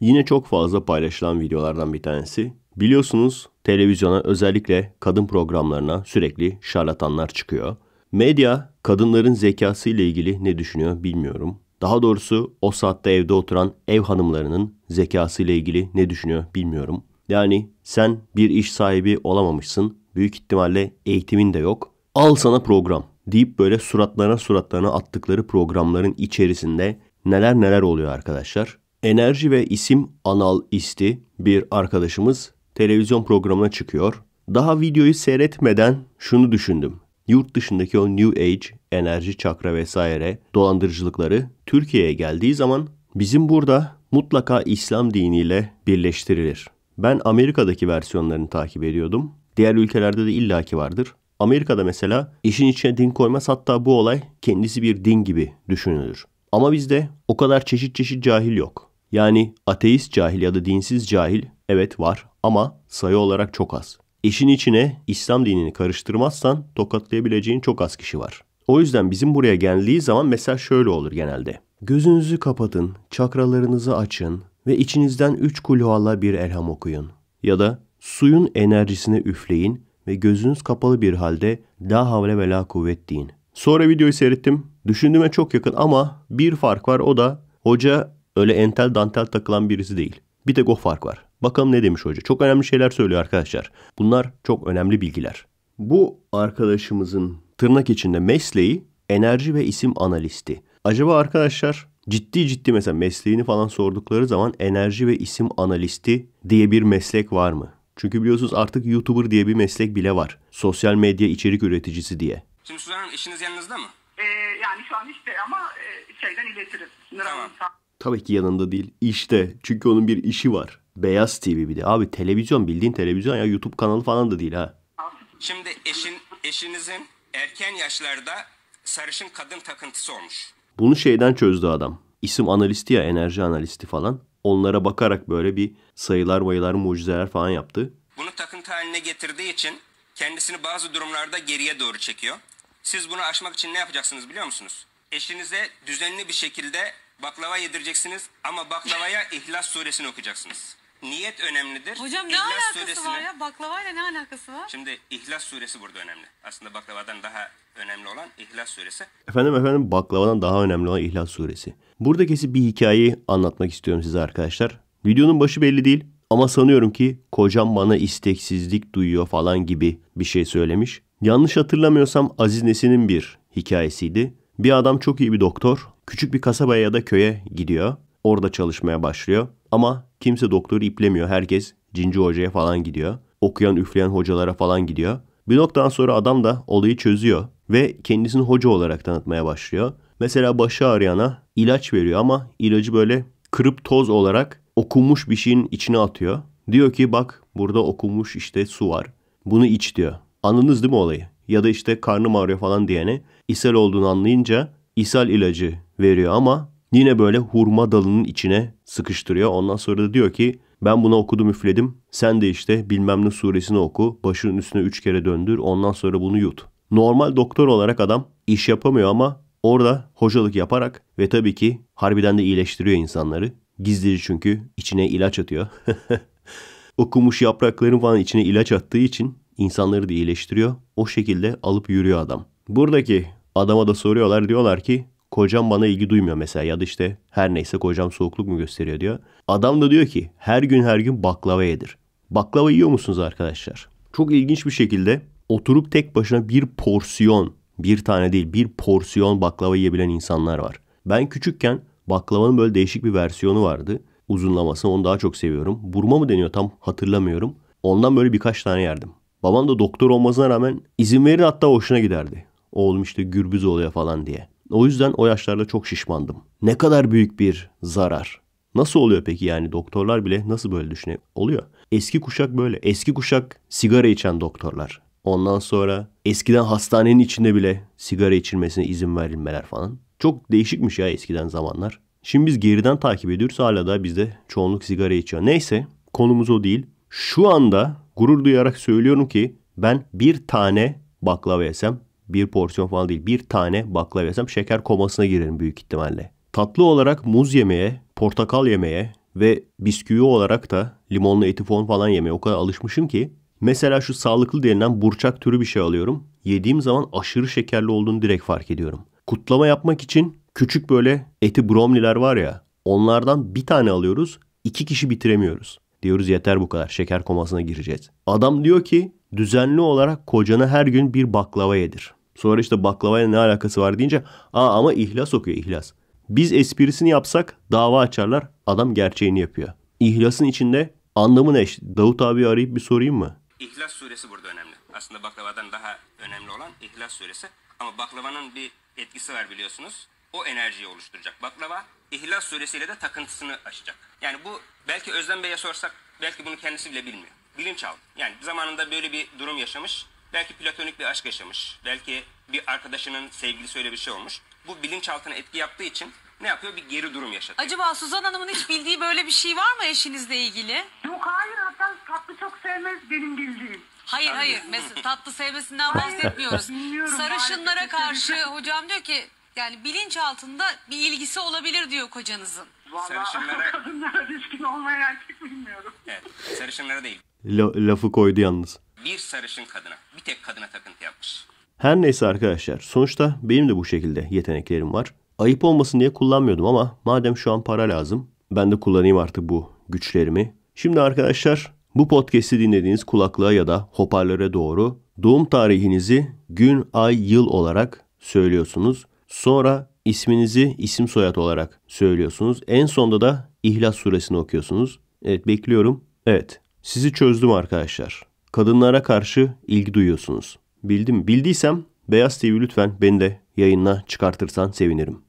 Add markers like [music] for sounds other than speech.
Yine çok fazla paylaşılan videolardan bir tanesi. Biliyorsunuz televizyona özellikle kadın programlarına sürekli şarlatanlar çıkıyor. Medya kadınların zekası ile ilgili ne düşünüyor bilmiyorum. Daha doğrusu o saatte evde oturan ev hanımlarının zekası ile ilgili ne düşünüyor bilmiyorum. Yani sen bir iş sahibi olamamışsın. Büyük ihtimalle eğitimin de yok. Al sana program deyip böyle suratlarına suratlarına attıkları programların içerisinde neler neler oluyor arkadaşlar enerji ve isim Anal İsti bir arkadaşımız televizyon programına çıkıyor. Daha videoyu seyretmeden şunu düşündüm. Yurt dışındaki o New Age, enerji çakra vesaire dolandırıcılıkları Türkiye'ye geldiği zaman bizim burada mutlaka İslam diniyle birleştirilir. Ben Amerika'daki versiyonlarını takip ediyordum. Diğer ülkelerde de illaki vardır. Amerika'da mesela işin içine din koymaz hatta bu olay kendisi bir din gibi düşünülür. Ama bizde o kadar çeşit çeşit cahil yok. Yani ateist cahil ya da dinsiz cahil evet var ama sayı olarak çok az. İşin içine İslam dinini karıştırmazsan tokatlayabileceğin çok az kişi var. O yüzden bizim buraya geldiği zaman mesela şöyle olur genelde. Gözünüzü kapatın, çakralarınızı açın ve içinizden üç kulhualla bir elham okuyun. Ya da suyun enerjisine üfleyin ve gözünüz kapalı bir halde la havle ve la kuvvet deyin. Sonra videoyu seyrettim. Düşündüğüme çok yakın ama bir fark var o da hoca öyle entel dantel takılan birisi değil. Bir de o fark var. Bakalım ne demiş hoca. Çok önemli şeyler söylüyor arkadaşlar. Bunlar çok önemli bilgiler. Bu arkadaşımızın tırnak içinde mesleği enerji ve isim analisti. Acaba arkadaşlar ciddi ciddi mesela mesleğini falan sordukları zaman enerji ve isim analisti diye bir meslek var mı? Çünkü biliyorsunuz artık YouTuber diye bir meslek bile var. Sosyal medya içerik üreticisi diye. Şimdi Suzan Hanım eşiniz yanınızda mı? Ee, yani şu an işte ama e, şeyden iletirim. tamam. Tabii ki yanında değil. İşte. Çünkü onun bir işi var. Beyaz TV bir de. Abi televizyon bildiğin televizyon ya. YouTube kanalı falan da değil ha. Şimdi eşin, eşinizin erken yaşlarda sarışın kadın takıntısı olmuş. Bunu şeyden çözdü adam. İsim analisti ya enerji analisti falan. Onlara bakarak böyle bir sayılar mayılar mucizeler falan yaptı. Bunu takıntı haline getirdiği için kendisini bazı durumlarda geriye doğru çekiyor. Siz bunu aşmak için ne yapacaksınız biliyor musunuz? Eşinize düzenli bir şekilde Baklava yedireceksiniz ama baklavaya [laughs] İhlas suresini okuyacaksınız. Niyet önemlidir. Hocam ne İhlas alakası suresini... var ya? Baklavayla ne alakası var? Şimdi İhlas suresi burada önemli. Aslında baklavadan daha önemli olan İhlas suresi. Efendim efendim baklavadan daha önemli olan İhlas suresi. Burada kesip bir hikayeyi anlatmak istiyorum size arkadaşlar. Videonun başı belli değil ama sanıyorum ki kocam bana isteksizlik duyuyor falan gibi bir şey söylemiş. Yanlış hatırlamıyorsam Aziz Nesin'in bir hikayesiydi. Bir adam çok iyi bir doktor Küçük bir kasabaya ya da köye gidiyor. Orada çalışmaya başlıyor. Ama kimse doktoru iplemiyor. Herkes cinci hocaya falan gidiyor. Okuyan üfleyen hocalara falan gidiyor. Bir noktadan sonra adam da olayı çözüyor ve kendisini hoca olarak tanıtmaya başlıyor. Mesela başı ağrıyana ilaç veriyor ama ilacı böyle kırıp toz olarak okunmuş bir şeyin içine atıyor. Diyor ki bak burada okunmuş işte su var. Bunu iç diyor. Anladınız değil mi olayı? Ya da işte karnım ağrıyor falan diyene ishal olduğunu anlayınca ishal ilacı veriyor ama yine böyle hurma dalının içine sıkıştırıyor. Ondan sonra da diyor ki ben buna okudum üfledim. Sen de işte bilmem ne suresini oku. Başının üstüne üç kere döndür. Ondan sonra bunu yut. Normal doktor olarak adam iş yapamıyor ama orada hocalık yaparak ve tabii ki harbiden de iyileştiriyor insanları. Gizlici çünkü içine ilaç atıyor. [laughs] Okumuş yaprakların falan içine ilaç attığı için insanları da iyileştiriyor. O şekilde alıp yürüyor adam. Buradaki adama da soruyorlar diyorlar ki kocam bana ilgi duymuyor mesela ya da işte her neyse kocam soğukluk mu gösteriyor diyor. Adam da diyor ki her gün her gün baklava yedir. Baklava yiyor musunuz arkadaşlar? Çok ilginç bir şekilde oturup tek başına bir porsiyon, bir tane değil bir porsiyon baklava yiyebilen insanlar var. Ben küçükken baklavanın böyle değişik bir versiyonu vardı. uzunlaması onu daha çok seviyorum. Burma mı deniyor tam hatırlamıyorum. Ondan böyle birkaç tane yerdim. Babam da doktor olmasına rağmen izin verir hatta hoşuna giderdi. Oğlum işte gürbüz oluyor falan diye. O yüzden o yaşlarda çok şişmandım. Ne kadar büyük bir zarar. Nasıl oluyor peki yani doktorlar bile nasıl böyle düşünüyor? Oluyor. Eski kuşak böyle. Eski kuşak sigara içen doktorlar. Ondan sonra eskiden hastanenin içinde bile sigara içilmesine izin verilmeler falan. Çok değişikmiş ya eskiden zamanlar. Şimdi biz geriden takip ediyoruz hala da bizde çoğunluk sigara içiyor. Neyse konumuz o değil. Şu anda gurur duyarak söylüyorum ki ben bir tane baklava yesem bir porsiyon falan değil bir tane baklava yesem şeker komasına girerim büyük ihtimalle. Tatlı olarak muz yemeye, portakal yemeye ve bisküvi olarak da limonlu etifon falan yemeye o kadar alışmışım ki. Mesela şu sağlıklı denilen burçak türü bir şey alıyorum. Yediğim zaman aşırı şekerli olduğunu direkt fark ediyorum. Kutlama yapmak için küçük böyle eti bromliler var ya onlardan bir tane alıyoruz iki kişi bitiremiyoruz. Diyoruz yeter bu kadar şeker komasına gireceğiz. Adam diyor ki düzenli olarak kocana her gün bir baklava yedir. Sonra işte baklavayla ne alakası var deyince aa ama ihlas okuyor ihlas. Biz esprisini yapsak dava açarlar adam gerçeğini yapıyor. İhlasın içinde anlamı ne? Davut abi arayıp bir sorayım mı? İhlas suresi burada önemli. Aslında baklavadan daha önemli olan ihlas suresi. Ama baklavanın bir etkisi var biliyorsunuz. O enerjiyi oluşturacak. Baklava İhlas suresiyle de takıntısını aşacak. Yani bu belki Özlem Bey'e sorsak belki bunu kendisi bile bilmiyor bilinçaltı. Yani zamanında böyle bir durum yaşamış. Belki platonik bir aşk yaşamış. Belki bir arkadaşının sevgilisi öyle bir şey olmuş. Bu bilinçaltına etki yaptığı için ne yapıyor? Bir geri durum yaşatıyor. Acaba Suzan Hanım'ın hiç bildiği böyle bir şey var mı eşinizle ilgili? Yok hayır hatta tatlı çok sevmez benim bildiğim. Hayır Tabii. hayır mesela [laughs] tatlı sevmesinden bahsetmiyoruz. Sarışınlara karşı hocam diyor ki yani bilinç altında bir ilgisi olabilir diyor kocanızın. Vallahi Sarışınlara- [laughs] kadınlara ilişkin olmayan erkek bilmiyorum. Evet, sarışınlara değil la, lafı koydu yalnız. Bir sarışın kadına, bir tek kadına takıntı yapmış. Her neyse arkadaşlar, sonuçta benim de bu şekilde yeteneklerim var. Ayıp olmasın diye kullanmıyordum ama madem şu an para lazım, ben de kullanayım artık bu güçlerimi. Şimdi arkadaşlar bu podcast'i dinlediğiniz kulaklığa ya da hoparlöre doğru doğum tarihinizi gün, ay, yıl olarak söylüyorsunuz. Sonra isminizi isim soyad olarak söylüyorsunuz. En sonda da İhlas suresini okuyorsunuz. Evet bekliyorum. Evet sizi çözdüm arkadaşlar. Kadınlara karşı ilgi duyuyorsunuz. Bildim. Bildiysem Beyaz TV lütfen beni de yayınla çıkartırsan sevinirim.